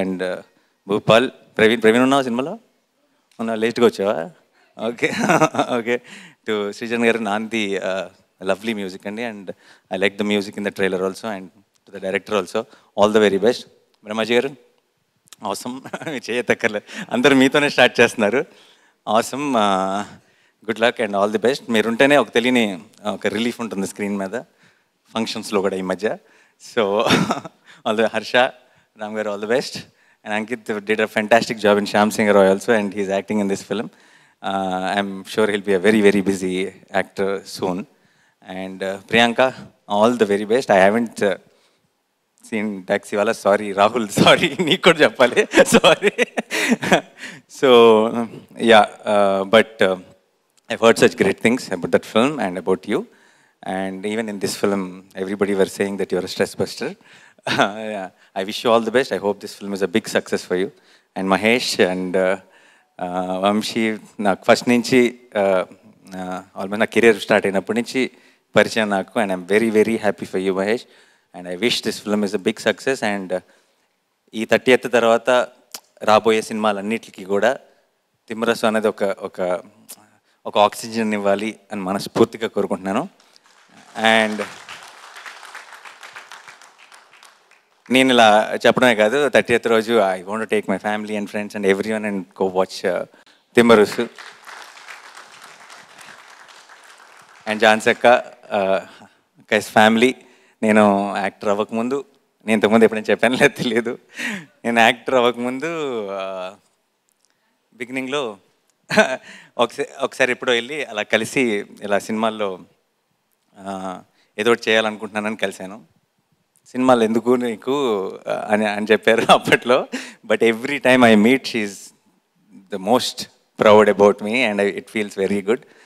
And uh, Bhupal Praveen Praveen ఉన్నావా సినిమాలో ఉన్నా లేట్గా వచ్చావా ఓకే ఓకే టు శ్రీజన్ గారు నాంది uh, లవ్లీ మ్యూజిక్ అండి and I like the music in the trailer also and to the director also all the very best Brahmaji గారు అవసరం మీరు చేయతక్కర్లే అందరు మీతోనే స్టార్ట్ చేస్తున్నారు అవసరం good luck and all the best మీరుంటేనే ఒక తెలియని uh, ఒక రిలీఫ్ ఉంటుంది స్క్రీన్ మీద ఫంక్షన్స్లో కూడా ఈ మధ్య so all the Harsha Ramgar, all the best. And Ankit did a fantastic job in Sham Singh Roy also, and he's acting in this film. Uh, I'm sure he'll be a very, very busy actor soon. And uh, Priyanka, all the very best. I haven't uh, seen Taxiwala, sorry, Rahul, sorry, Niko Japale, sorry. so, yeah, uh, but uh, I've heard such great things about that film and about you. And even in this film, everybody were saying that you're a stress buster. yeah. I wish you all the best. I hope this film is a big success for you. And Mahesh and Vamsi నాకు first నుంచి almost uh, uh, నా career start అయినప్పటి నుంచి పరిచయం నాకు and I'm very very happy for you Mahesh and I wish this film is a big success and ఈ thirty eighth తర్వాత రాబోయే సినిమాలన్నిటికీ కూడా తిమ్మరసు అనేది ఒక ఒక ఒక ఆక్సిజన్ ఇవ్వాలి అని మనస్ఫూర్తిగా కోరుకుంటున్నాను అండ్ నేను ఇలా చెప్పడమే కాదు థర్టీ ఎయిత్ రోజు I want take my family and friends and everyone and go watch Thimmarusu and జాన్సక్క కైస్ ఫ్యామిలీ నేను యాక్టర్ అవ్వకముందు నేను ఇంతకుముందు ఎప్పుడైనా చెప్పాను లేదు తెలియదు నేను యాక్టర్ అవ్వకముందు బిగినింగ్లో uh, ఒకసారి ఒకసారి ఎప్పుడో వెళ్ళి అలా కలిసి ఇలా సినిమాల్లో uh, ఏదో ఒకటి చేయాలనుకుంటున్నానని కలిశాను సినిమాలు ఎందుకు నీకు అని అని చెప్పారు అప్పట్లో but every time I meet she the most proud about me and it feels very good